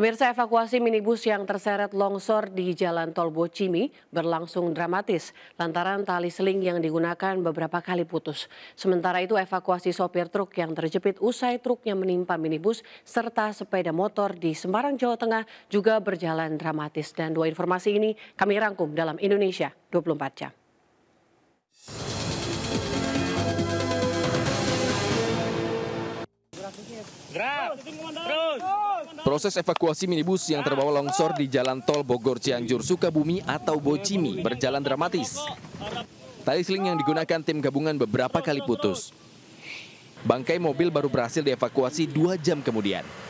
Pemirsa evakuasi minibus yang terseret longsor di Jalan Tol Bocimi berlangsung dramatis lantaran tali seling yang digunakan beberapa kali putus. Sementara itu evakuasi sopir truk yang terjepit usai truknya menimpa minibus serta sepeda motor di Semarang, Jawa Tengah juga berjalan dramatis. Dan dua informasi ini kami rangkum dalam Indonesia 24 jam. Grab Proses evakuasi minibus yang terbawa longsor di jalan tol Bogor Cianjur Sukabumi atau Bocimi berjalan dramatis. Tali seling yang digunakan tim gabungan beberapa kali putus. Bangkai mobil baru berhasil dievakuasi dua jam kemudian.